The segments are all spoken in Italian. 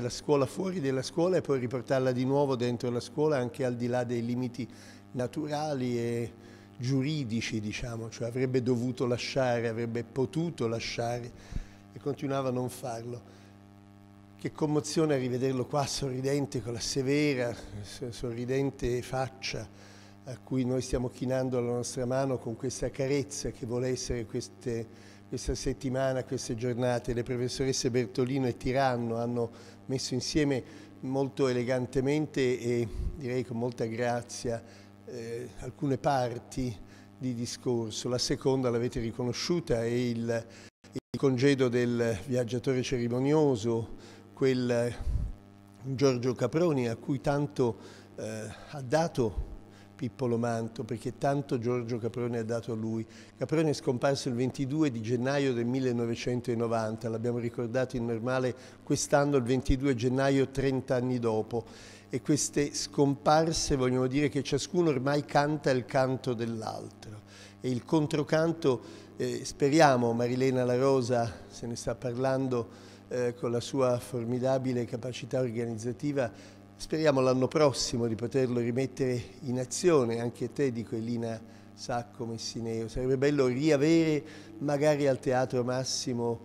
la scuola fuori della scuola e poi riportarla di nuovo dentro la scuola anche al di là dei limiti naturali e giuridici, diciamo, cioè avrebbe dovuto lasciare, avrebbe potuto lasciare e continuava a non farlo. Che commozione rivederlo qua sorridente con la severa, sorridente faccia a cui noi stiamo chinando la nostra mano con questa carezza che vuole essere queste questa settimana, queste giornate. Le professoresse Bertolino e Tiranno hanno messo insieme molto elegantemente e direi con molta grazia eh, alcune parti di discorso. La seconda l'avete riconosciuta, è il, il congedo del viaggiatore cerimonioso, quel Giorgio Caproni a cui tanto eh, ha dato Pippo Lomanto, perché tanto Giorgio Caprone ha dato a lui. Caprone è scomparso il 22 di gennaio del 1990, l'abbiamo ricordato in normale quest'anno, il 22 gennaio, 30 anni dopo. E queste scomparse vogliono dire che ciascuno ormai canta il canto dell'altro. E il controcanto, eh, speriamo, Marilena La Rosa se ne sta parlando eh, con la sua formidabile capacità organizzativa, Speriamo l'anno prossimo di poterlo rimettere in azione, anche te dico Elina Sacco Messineo, sarebbe bello riavere magari al Teatro Massimo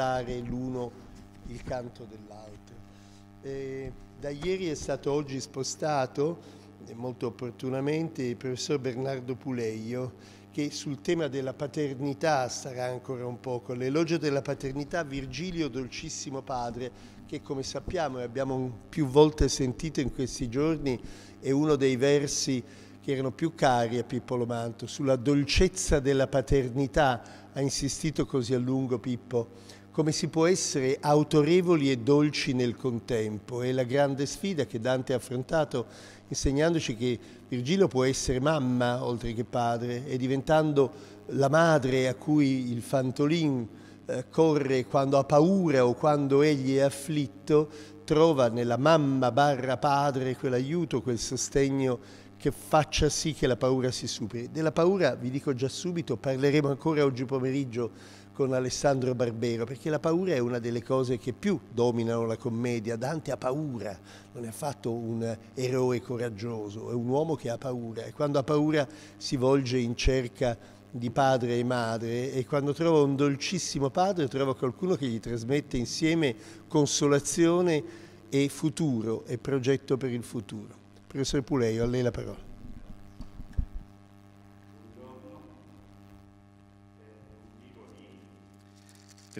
ascoltare l'uno il canto dell'altro. E da ieri è stato oggi spostato molto opportunamente il professor Bernardo Puleio che sul tema della paternità sarà ancora un poco. l'elogio della paternità Virgilio Dolcissimo Padre che come sappiamo e abbiamo più volte sentito in questi giorni è uno dei versi che erano più cari a Pippo Lomanto, sulla dolcezza della paternità ha insistito così a lungo Pippo come si può essere autorevoli e dolci nel contempo. È la grande sfida che Dante ha affrontato insegnandoci che Virgilio può essere mamma oltre che padre e diventando la madre a cui il fantolin eh, corre quando ha paura o quando egli è afflitto, trova nella mamma barra padre quell'aiuto, quel sostegno che faccia sì che la paura si superi. Della paura, vi dico già subito, parleremo ancora oggi pomeriggio con Alessandro Barbero, perché la paura è una delle cose che più dominano la commedia. Dante ha paura, non è affatto un eroe coraggioso, è un uomo che ha paura e quando ha paura si volge in cerca di padre e madre e quando trova un dolcissimo padre trova qualcuno che gli trasmette insieme consolazione e futuro e progetto per il futuro. Professore Puleio, a lei la parola.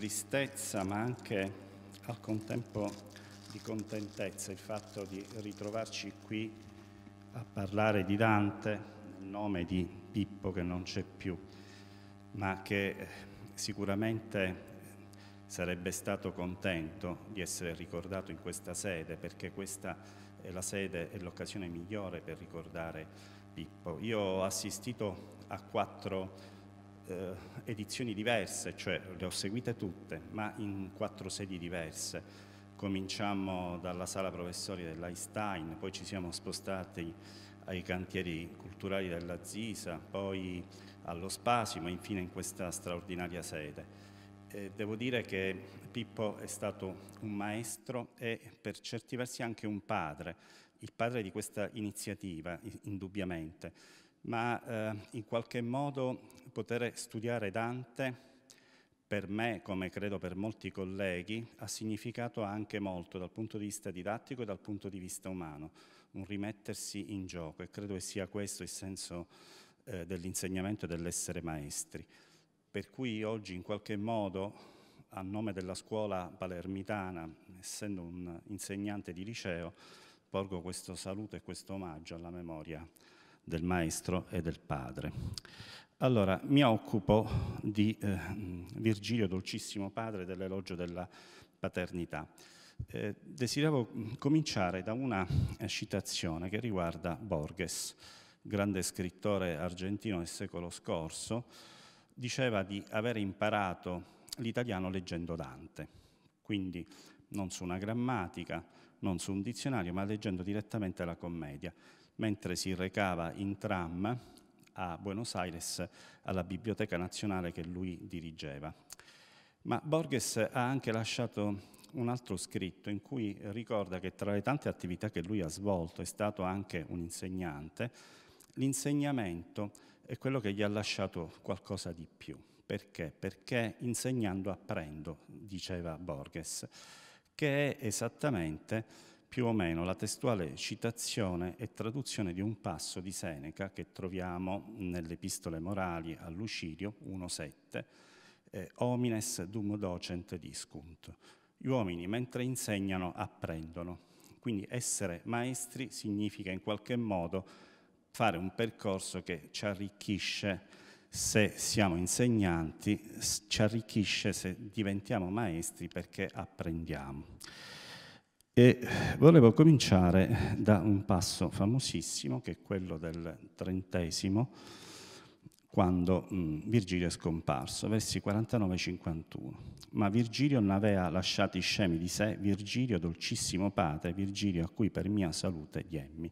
tristezza ma anche al contempo di contentezza il fatto di ritrovarci qui a parlare di Dante nel nome di Pippo che non c'è più, ma che eh, sicuramente sarebbe stato contento di essere ricordato in questa sede perché questa è la sede e l'occasione migliore per ricordare Pippo. Io ho assistito a quattro eh, edizioni diverse, cioè le ho seguite tutte, ma in quattro sedi diverse. Cominciamo dalla sala professori dell'Einstein, poi ci siamo spostati ai cantieri culturali della Zisa, poi allo Spasimo, infine in questa straordinaria sede. Eh, devo dire che Pippo è stato un maestro e per certi versi anche un padre, il padre di questa iniziativa, indubbiamente, ma eh, in qualche modo poter studiare Dante, per me, come credo per molti colleghi, ha significato anche molto dal punto di vista didattico e dal punto di vista umano, un rimettersi in gioco e credo che sia questo il senso eh, dell'insegnamento e dell'essere maestri. Per cui oggi in qualche modo, a nome della scuola palermitana, essendo un insegnante di liceo, porgo questo saluto e questo omaggio alla memoria del maestro e del padre. Allora, mi occupo di eh, Virgilio, dolcissimo padre, dell'elogio della paternità. Eh, desideravo cominciare da una eh, citazione che riguarda Borges, grande scrittore argentino del secolo scorso, diceva di aver imparato l'italiano leggendo Dante, quindi non su una grammatica, non su un dizionario, ma leggendo direttamente la commedia. Mentre si recava in tram a Buenos Aires alla Biblioteca Nazionale che lui dirigeva. Ma Borges ha anche lasciato un altro scritto in cui ricorda che tra le tante attività che lui ha svolto è stato anche un insegnante, l'insegnamento è quello che gli ha lasciato qualcosa di più. Perché? Perché insegnando apprendo, diceva Borges, che è esattamente più o meno la testuale citazione e traduzione di un passo di Seneca che troviamo nelle epistole morali a Lucidio 1.7, eh, homines dum docent discunt. Gli uomini mentre insegnano apprendono. Quindi essere maestri significa in qualche modo fare un percorso che ci arricchisce se siamo insegnanti, ci arricchisce se diventiamo maestri perché apprendiamo. E volevo cominciare da un passo famosissimo, che è quello del trentesimo, quando mh, mm, Virgilio è scomparso, versi 49-51. Ma Virgilio n'avea lasciati scemi di sé, Virgilio dolcissimo padre, Virgilio a cui per mia salute diemmi.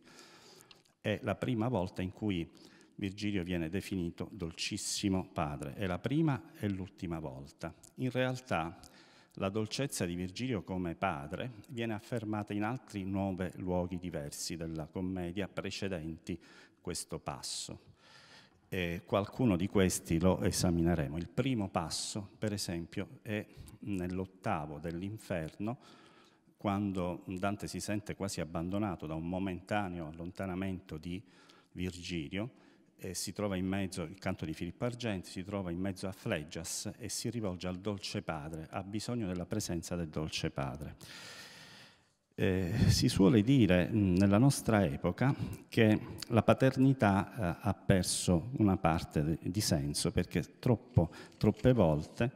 È la prima volta in cui Virgilio viene definito dolcissimo padre, è la prima e l'ultima volta. In realtà la dolcezza di Virgilio come padre viene affermata in altri nove luoghi diversi della commedia precedenti questo passo. E qualcuno di questi lo esamineremo. Il primo passo, per esempio, è nell'ottavo dell'inferno, quando Dante si sente quasi abbandonato da un momentaneo allontanamento di Virgilio eh, si trova in mezzo, il canto di Filippo Argenti, si trova in mezzo a Fleggias e si rivolge al dolce padre, ha bisogno della presenza del dolce padre. Eh, si suole dire mm, nella nostra epoca che la paternità eh, ha perso una parte di senso perché troppo, troppe volte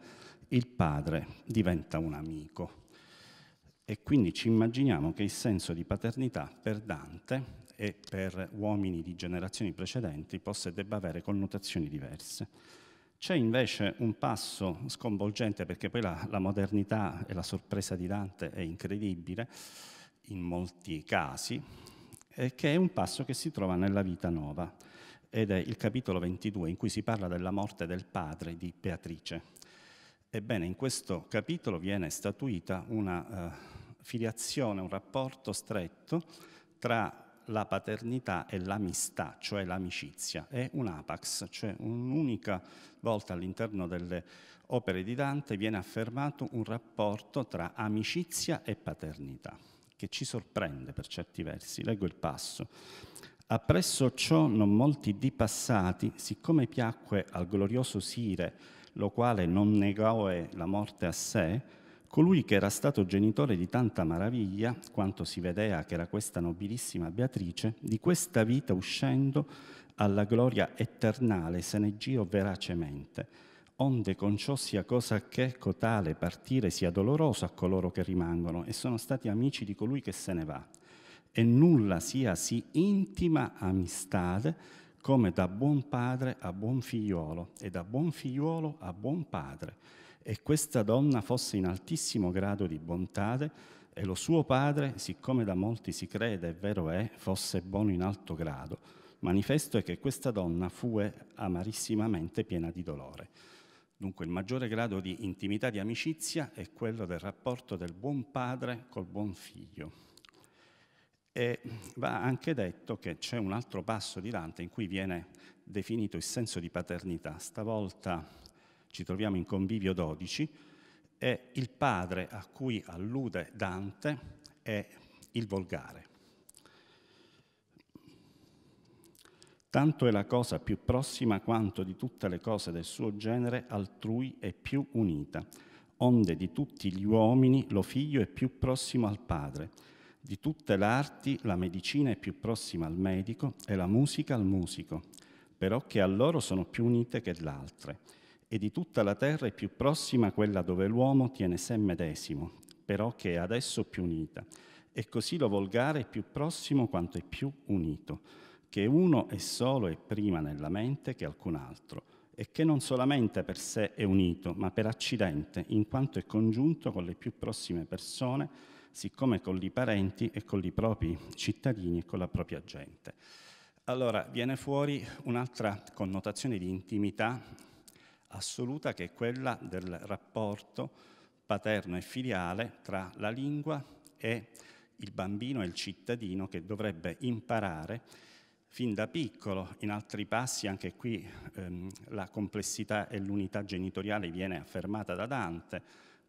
il padre diventa un amico. E quindi ci immaginiamo che il senso di paternità per Dante e per uomini di generazioni precedenti possa e debba avere connotazioni diverse. C'è invece un passo sconvolgente, perché poi la, la modernità e la sorpresa di Dante è incredibile in molti casi, eh, che è un passo che si trova nella vita nuova ed è il capitolo 22 in cui si parla della morte del padre di Beatrice. Ebbene, in questo capitolo viene statuita una eh, filiazione, un rapporto stretto tra la paternità e l'amistà, cioè l'amicizia, è un apax, cioè un'unica volta all'interno delle opere di Dante viene affermato un rapporto tra amicizia e paternità, che ci sorprende per certi versi. Leggo il passo. Appresso ciò non molti di passati, siccome piacque al glorioso Sire, lo quale non negò la morte a sé, colui che era stato genitore di tanta maraviglia, quanto si vedea che era questa nobilissima Beatrice, di questa vita uscendo alla gloria eternale se ne giro veracemente, onde con ciò sia cosa che cotale partire sia doloroso a coloro che rimangono e sono stati amici di colui che se ne va. E nulla sia sì intima amistade come da buon padre a buon figliuolo e da buon figliuolo a buon padre e questa donna fosse in altissimo grado di bontà e lo suo padre, siccome da molti si crede, è vero è, fosse buono in alto grado, manifesto è che questa donna fue amarissimamente piena di dolore. Dunque il maggiore grado di intimità di amicizia è quello del rapporto del buon padre col buon figlio. E va anche detto che c'è un altro passo di Dante in cui viene definito il senso di paternità, stavolta ci troviamo in Convivio 12, e il padre a cui allude Dante è il volgare. Tanto è la cosa più prossima quanto di tutte le cose del suo genere altrui è più unita, onde di tutti gli uomini lo figlio è più prossimo al padre, di tutte le arti la medicina è più prossima al medico e la musica al musico, però che a loro sono più unite che l'altre e di tutta la terra è più prossima quella dove l'uomo tiene sé medesimo, però che è adesso più unita. E così lo volgare è più prossimo quanto è più unito, che uno è solo e prima nella mente che alcun altro, e che non solamente per sé è unito, ma per accidente, in quanto è congiunto con le più prossime persone, siccome con i parenti e con i propri cittadini e con la propria gente. Allora viene fuori un'altra connotazione di intimità assoluta che è quella del rapporto paterno e filiale tra la lingua e il bambino e il cittadino che dovrebbe imparare fin da piccolo, in altri passi anche qui ehm, la complessità e l'unità genitoriale viene affermata da Dante,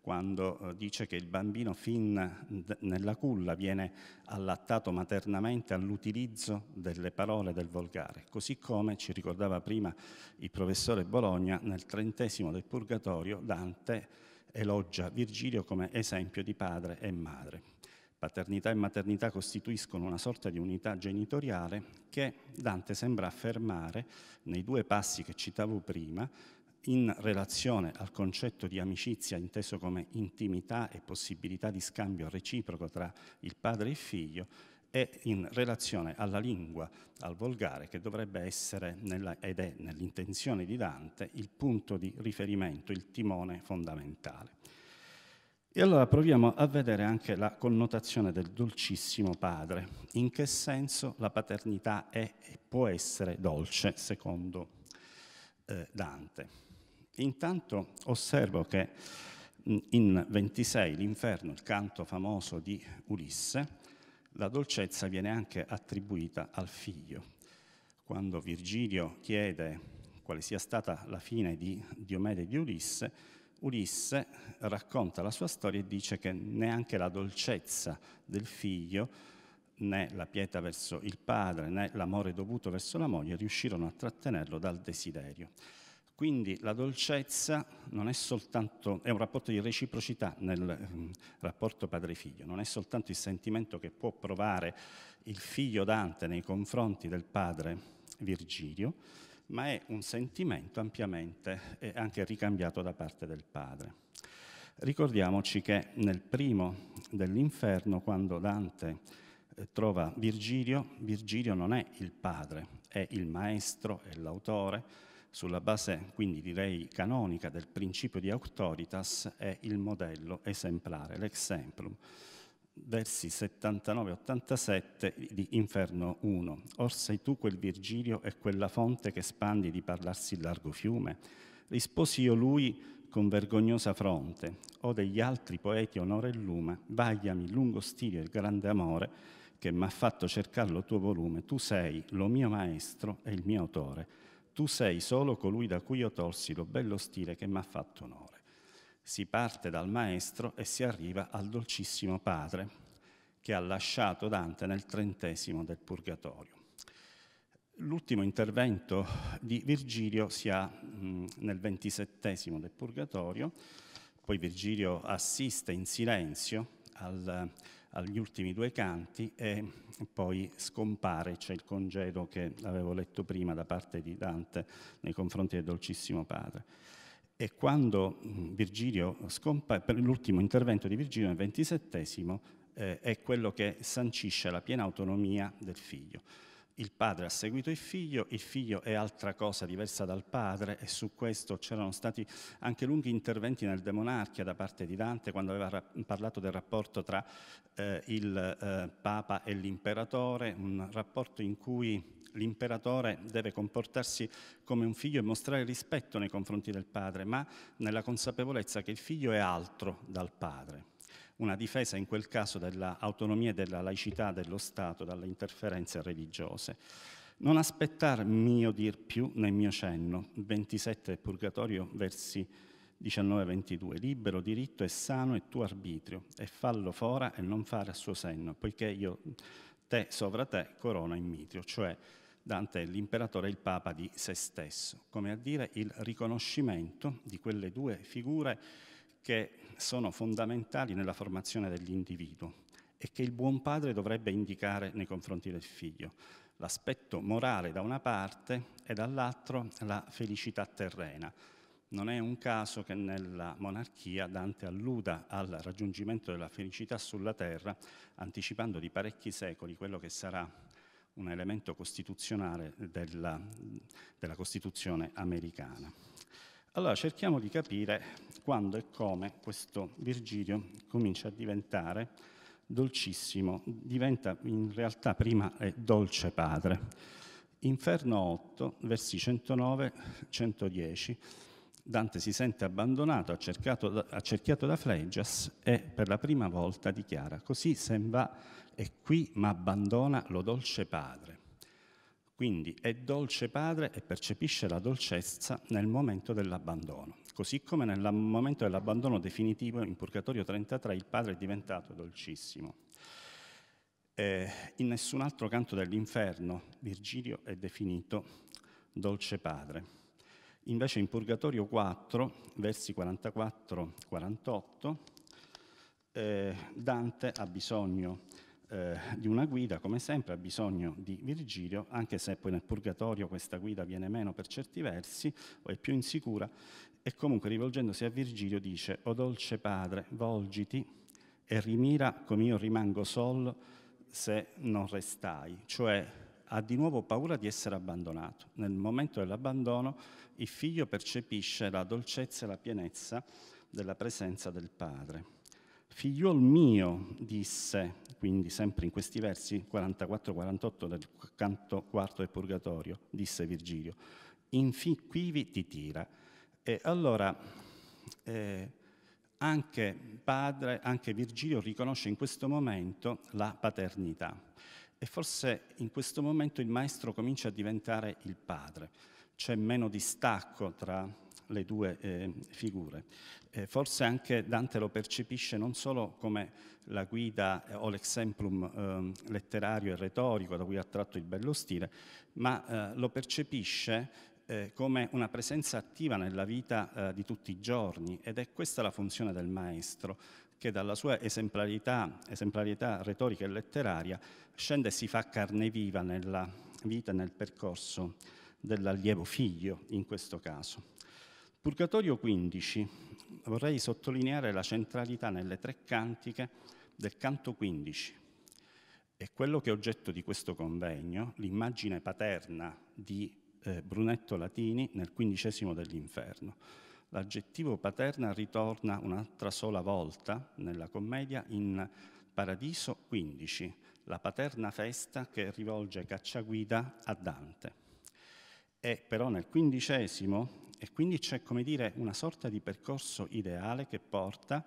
quando eh, dice che il bambino fin nella culla viene allattato maternamente all'utilizzo delle parole del volgare, così come ci ricordava prima il professore Bologna nel trentesimo del Purgatorio Dante elogia Virgilio come esempio di padre e madre. Paternità e maternità costituiscono una sorta di unità genitoriale che Dante sembra affermare nei due passi che citavo prima, in relazione al concetto di amicizia inteso come intimità e possibilità di scambio reciproco tra il padre e il figlio e in relazione alla lingua, al volgare, che dovrebbe essere, nella, ed è nell'intenzione di Dante, il punto di riferimento, il timone fondamentale. E allora proviamo a vedere anche la connotazione del dolcissimo padre, in che senso la paternità è e può essere dolce secondo eh, Dante. Intanto osservo che mm, in 26, l'inferno, il canto famoso di Ulisse, la dolcezza viene anche attribuita al figlio. Quando Virgilio chiede quale sia stata la fine di Diomede e di Ulisse, Ulisse racconta la sua storia e dice che neanche la dolcezza del figlio, né la pietà verso il padre, né l'amore dovuto verso la moglie riuscirono a trattenerlo dal desiderio. Quindi la dolcezza non è soltanto, è un rapporto di reciprocità nel ehm, rapporto padre-figlio, non è soltanto il sentimento che può provare il figlio Dante nei confronti del padre Virgilio, ma è un sentimento ampiamente eh, anche ricambiato da parte del padre. Ricordiamoci che nel primo dell'inferno, quando Dante eh, trova Virgilio, Virgilio non è il padre, è il maestro, è l'autore, sulla base quindi direi canonica del principio di autoritas, è il modello esemplare, l'exemplum, versi 79-87 di Inferno 1. Or sei tu quel Virgilio e quella fonte che spandi di parlarsi il largo fiume? Risposi io lui con vergognosa fronte, o degli altri poeti onore e lume, vagliami lungo stile il grande amore che m'ha fatto cercare lo tuo volume, tu sei lo mio maestro e il mio autore tu sei solo colui da cui io tolsi lo bello stile che mi ha fatto onore. Si parte dal maestro e si arriva al dolcissimo padre che ha lasciato Dante nel trentesimo del Purgatorio. L'ultimo intervento di Virgilio si ha mh, mm, nel ventisettesimo del Purgatorio, poi Virgilio assiste in silenzio al, agli ultimi due canti e poi scompare, c'è il congedo che avevo letto prima da parte di Dante nei confronti del Dolcissimo Padre. E quando Virgilio scompare, per l'ultimo intervento di Virgilio, il ventisettesimo, eh, è quello che sancisce la piena autonomia del figlio il padre ha seguito il figlio, il figlio è altra cosa diversa dal padre e su questo c'erano stati anche lunghi interventi nel Demonarchia da parte di Dante quando aveva parlato del rapporto tra eh, il eh, Papa e l'imperatore, un rapporto in cui l'imperatore deve comportarsi come un figlio e mostrare rispetto nei confronti del padre, ma nella consapevolezza che il figlio è altro dal padre una difesa in quel caso dell'autonomia e della laicità dello Stato dalle interferenze religiose. Non aspettarmi mio dir più né mio cenno, 27 Purgatorio, versi 19-22, libero, diritto e sano è tuo arbitrio, e fallo fora e non fare a suo senno, poiché io te sovra te corona in mitrio, cioè Dante è l'imperatore e il papa di se stesso, come a dire il riconoscimento di quelle due figure che sono fondamentali nella formazione dell'individuo e che il buon padre dovrebbe indicare nei confronti del figlio. L'aspetto morale da una parte e dall'altro la felicità terrena. Non è un caso che nella monarchia Dante alluda al raggiungimento della felicità sulla terra, anticipando di parecchi secoli quello che sarà un elemento costituzionale della, della Costituzione americana. Allora cerchiamo di capire quando e come questo Virgilio comincia a diventare dolcissimo, diventa in realtà prima dolce padre. Inferno 8, versi 109-110. Dante si sente abbandonato, accerchiato da Flegias e per la prima volta dichiara, così sen va e qui m'abbandona lo dolce padre. Quindi è dolce padre e percepisce la dolcezza nel momento dell'abbandono. Così come nel momento dell'abbandono definitivo in Purgatorio 33 il padre è diventato dolcissimo. Eh, in nessun altro canto dell'inferno Virgilio è definito dolce padre. Invece in Purgatorio 4, versi 44-48, eh, Dante ha bisogno eh, di una guida, come sempre, ha bisogno di Virgilio, anche se poi nel Purgatorio questa guida viene meno per certi versi, o è più insicura, e comunque rivolgendosi a Virgilio dice, o dolce padre, volgiti e rimira come io rimango sol se non restai, cioè ha di nuovo paura di essere abbandonato. Nel momento dell'abbandono il figlio percepisce la dolcezza e la pienezza della presenza del padre. Figliol mio, disse, quindi sempre in questi versi 44-48 del canto quarto del Purgatorio, disse Virgilio, infi quivi ti tira. E allora eh, anche padre, anche Virgilio riconosce in questo momento la paternità e forse in questo momento il maestro comincia a diventare il padre, c'è meno distacco tra le due eh, figure. Eh, forse anche Dante lo percepisce non solo come la guida eh, o l'exemplum ehm, letterario e retorico da cui ha tratto il bello stile, ma eh, lo percepisce eh, come una presenza attiva nella vita eh, di tutti i giorni ed è questa la funzione del maestro che dalla sua esemplarità, esemplarità retorica e letteraria scende e si fa carne viva nella vita e nel percorso dell'allievo figlio in questo caso. Purgatorio 15. Vorrei sottolineare la centralità nelle tre cantiche del canto 15. E quello che è oggetto di questo convegno, l'immagine paterna di eh, Brunetto Latini nel quindicesimo dell'inferno. L'aggettivo paterna ritorna un'altra sola volta nella commedia in Paradiso 15, la paterna festa che rivolge Cacciaguida a Dante. E però nel quindicesimo e quindi c'è, come dire, una sorta di percorso ideale che porta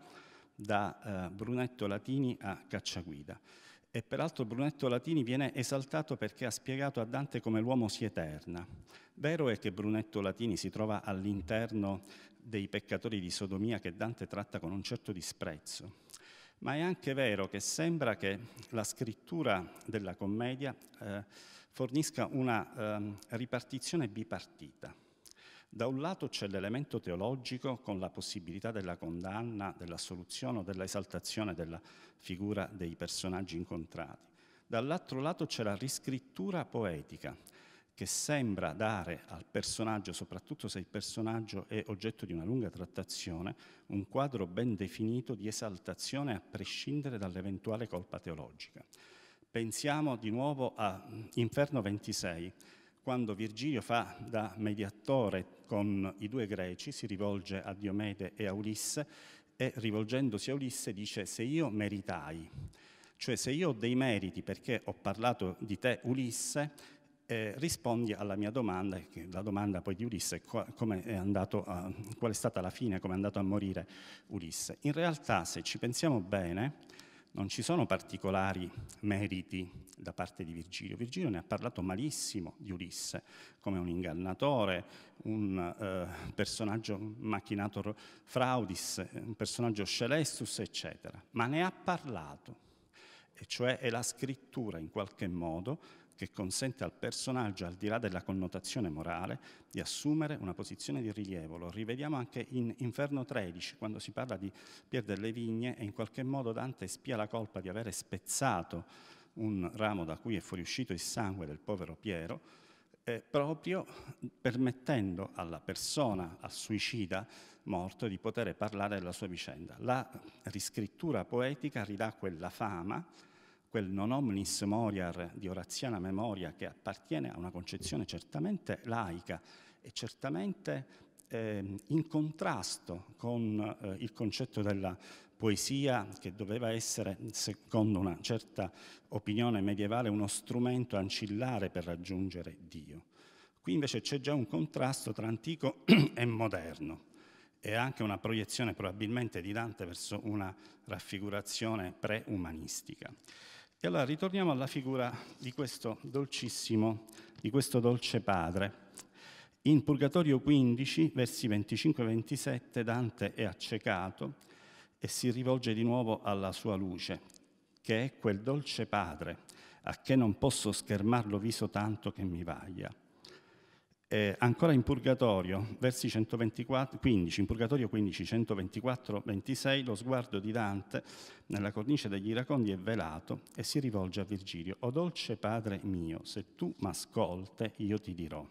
da eh, Brunetto Latini a Cacciaguida. E peraltro Brunetto Latini viene esaltato perché ha spiegato a Dante come l'uomo si eterna. Vero è che Brunetto Latini si trova all'interno dei peccatori di sodomia che Dante tratta con un certo disprezzo, ma è anche vero che sembra che la scrittura della commedia eh, fornisca una eh, ripartizione bipartita da un lato c'è l'elemento teologico con la possibilità della condanna, dell'assoluzione o dell'esaltazione della figura dei personaggi incontrati. Dall'altro lato c'è la riscrittura poetica che sembra dare al personaggio, soprattutto se il personaggio è oggetto di una lunga trattazione, un quadro ben definito di esaltazione a prescindere dall'eventuale colpa teologica. Pensiamo di nuovo a Inferno 26 quando Virgilio fa da mediatore con i due greci, si rivolge a Diomede e a Ulisse e rivolgendosi a Ulisse dice se io meritai, cioè se io ho dei meriti perché ho parlato di te Ulisse, eh, rispondi alla mia domanda, la domanda poi di Ulisse, qua, è andato a, qual è stata la fine, come è andato a morire Ulisse. In realtà, se ci pensiamo bene, non ci sono particolari meriti da parte di Virgilio. Virgilio ne ha parlato malissimo di Ulisse, come un ingannatore, un eh, personaggio machinator fraudis, un personaggio scelestus, eccetera, ma ne ha parlato, e cioè è la scrittura in qualche modo che consente al personaggio, al di là della connotazione morale, di assumere una posizione di rilievo. Lo rivediamo anche in Inferno 13, quando si parla di Pier delle Vigne e in qualche modo Dante spia la colpa di avere spezzato un ramo da cui è fuoriuscito il sangue del povero Piero, eh, proprio permettendo alla persona, al suicida morto, di poter parlare della sua vicenda. La riscrittura poetica ridà quella fama quel non omnis moriar di Oraziana Memoria che appartiene a una concezione certamente laica e certamente eh, in contrasto con eh, il concetto della poesia che doveva essere, secondo una certa opinione medievale, uno strumento ancillare per raggiungere Dio. Qui invece c'è già un contrasto tra antico e moderno e anche una proiezione probabilmente di Dante verso una raffigurazione pre-umanistica. E allora ritorniamo alla figura di questo dolcissimo, di questo dolce padre. In Purgatorio 15, versi 25-27, Dante è accecato e si rivolge di nuovo alla sua luce, che è quel dolce padre, a che non posso schermarlo viso tanto che mi vaglia eh, ancora in Purgatorio, versi 124, 15, in Purgatorio 15, 124, 26, lo sguardo di Dante nella cornice degli Iracondi è velato e si rivolge a Virgilio, O dolce padre mio, se tu m'ascolte io ti dirò.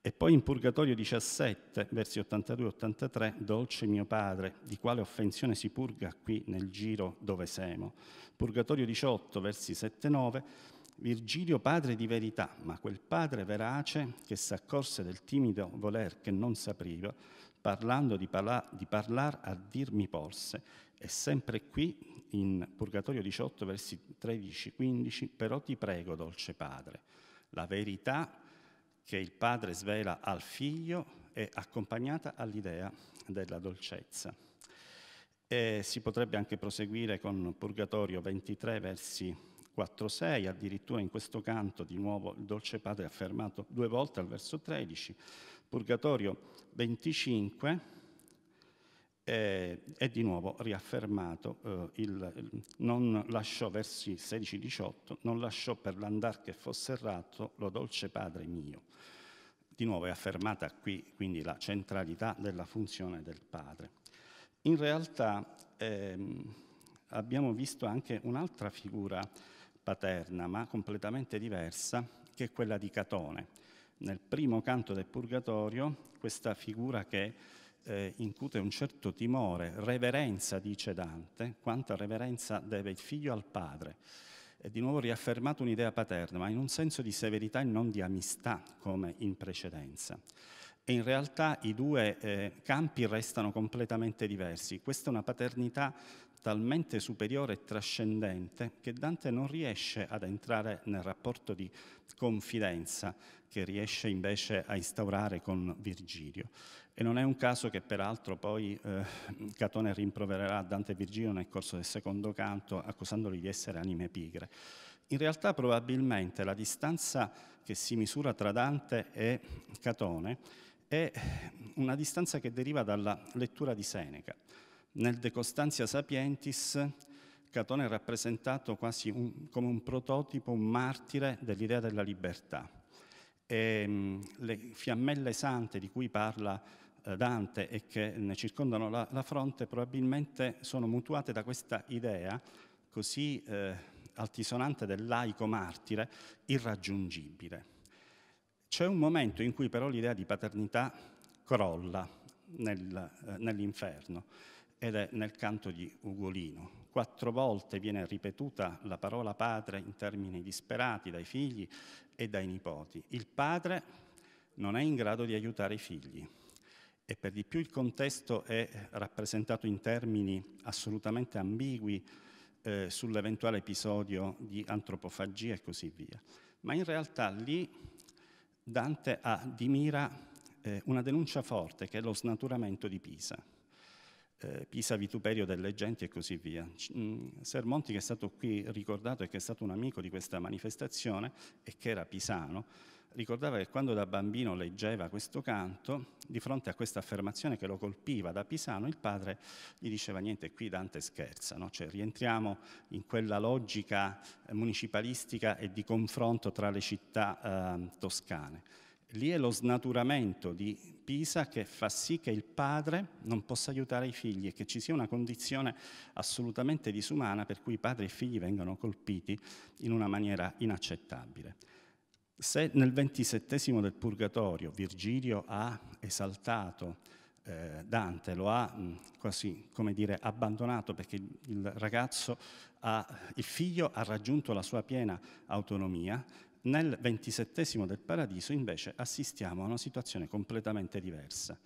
E poi in Purgatorio 17, versi 82-83, dolce mio padre, di quale offensione si purga qui nel giro dove semo. Purgatorio 18, versi 7-9, Virgilio padre di verità, ma quel padre verace che s'accorse del timido voler che non s'apriva, parlando di, parla- di parlar a dirmi porse, e sempre qui in Purgatorio 18 versi 13-15, però ti prego, dolce padre, la verità che il padre svela al figlio è accompagnata all'idea della dolcezza. E si potrebbe anche proseguire con Purgatorio 23 versi 4.6, addirittura in questo canto di nuovo il dolce padre è affermato due volte al verso 13, Purgatorio 25 eh, è di nuovo riaffermato, eh, il, non lasciò versi 16-18, non lasciò per l'andar che fosse errato lo dolce padre mio. Di nuovo è affermata qui quindi la centralità della funzione del padre. In realtà ehm, abbiamo visto anche un'altra figura paterna, ma completamente diversa, che è quella di Catone. Nel primo canto del Purgatorio, questa figura che eh, incute un certo timore, reverenza, dice Dante, quanta reverenza deve il figlio al padre. È di nuovo riaffermata un'idea paterna, ma in un senso di severità e non di amistà, come in precedenza. E in realtà i due eh, campi restano completamente diversi. Questa è una paternità talmente superiore e trascendente che Dante non riesce ad entrare nel rapporto di confidenza che riesce invece a instaurare con Virgilio. E non è un caso che peraltro poi eh, Catone rimprovererà Dante e Virgilio nel corso del secondo canto accusandoli di essere anime pigre. In realtà probabilmente la distanza che si misura tra Dante e Catone è una distanza che deriva dalla lettura di Seneca. Nel De Costantia Sapientis Catone è rappresentato quasi un, come un prototipo, un martire dell'idea della libertà. E, mm, le fiammelle sante di cui parla eh, Dante e che ne circondano la, la, fronte probabilmente sono mutuate da questa idea così eh, altisonante del laico martire irraggiungibile. C'è un momento in cui però l'idea di paternità crolla nel, eh, nell'inferno ed è nel canto di Ugolino. Quattro volte viene ripetuta la parola padre in termini disperati dai figli e dai nipoti. Il padre non è in grado di aiutare i figli e per di più il contesto è rappresentato in termini assolutamente ambigui eh, sull'eventuale episodio di antropofagia e così via. Ma in realtà lì Dante ha di mira eh, una denuncia forte che è lo snaturamento di Pisa eh, Pisa vituperio delle genti e così via. Mm, Ser Monti che è stato qui ricordato e che è stato un amico di questa manifestazione e che era pisano, ricordava che quando da bambino leggeva questo canto, di fronte a questa affermazione che lo colpiva da pisano, il padre gli diceva niente, qui Dante scherza, no? cioè, rientriamo in quella logica municipalistica e di confronto tra le città eh, toscane. Lì è lo snaturamento di Pisa che fa sì che il padre non possa aiutare i figli e che ci sia una condizione assolutamente disumana per cui padre e figli vengano colpiti in una maniera inaccettabile. Se nel ventisettesimo del Purgatorio Virgilio ha esaltato eh, Dante, lo ha mh, mm, quasi come dire abbandonato perché il ragazzo ha, il figlio ha raggiunto la sua piena autonomia, nel ventisettesimo del paradiso invece assistiamo a una situazione completamente diversa.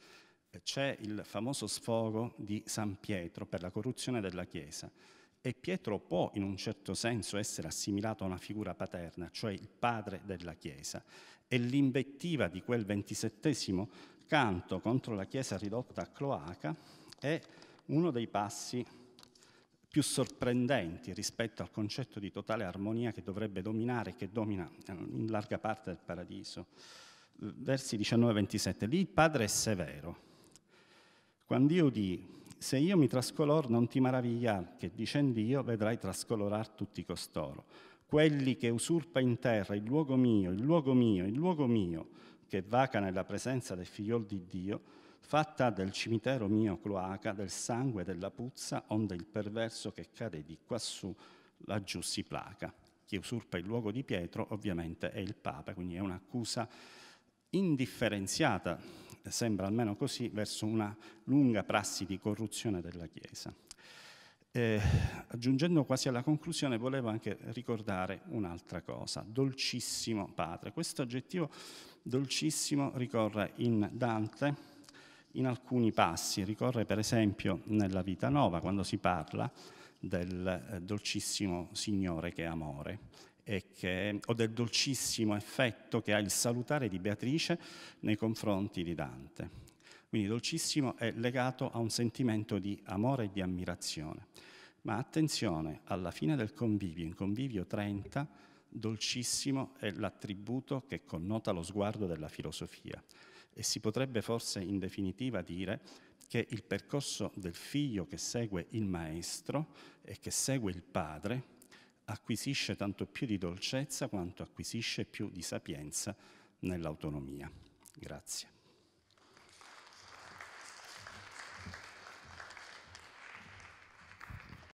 C'è il famoso sfogo di San Pietro per la corruzione della Chiesa e Pietro può in un certo senso essere assimilato a una figura paterna, cioè il padre della Chiesa. E l'invettiva di quel ventisettesimo canto contro la Chiesa ridotta a cloaca è uno dei passi più sorprendenti rispetto al concetto di totale armonia che dovrebbe dominare e che domina eh, in larga parte del paradiso. Versi 19-27, lì il padre è severo. Quando io di se io mi trascolor non ti maravigliar, che dicendo io vedrai trascolorar tutti costoro. Quelli che usurpa in terra il luogo mio, il luogo mio, il luogo mio, che vaca nella presenza del figliol di Dio, fatta del cimitero mio cloaca, del sangue della puzza, onde il perverso che cade di quassù laggiù si placa. Chi usurpa il luogo di Pietro ovviamente è il Papa, quindi è un'accusa indifferenziata, sembra almeno così, verso una lunga prassi di corruzione della Chiesa. Eh, aggiungendo quasi alla conclusione, volevo anche ricordare un'altra cosa, dolcissimo padre. Questo aggettivo dolcissimo ricorre in Dante, in alcuni passi, ricorre per esempio nella Vita Nova quando si parla del eh, dolcissimo Signore che è amore che, o del dolcissimo effetto che ha il salutare di Beatrice nei confronti di Dante. Quindi dolcissimo è legato a un sentimento di amore e di ammirazione. Ma attenzione, alla fine del convivio, in convivio 30, dolcissimo è l'attributo che connota lo sguardo della filosofia e si potrebbe forse in definitiva dire che il percorso del figlio che segue il maestro e che segue il padre acquisisce tanto più di dolcezza quanto acquisisce più di sapienza nell'autonomia. Grazie.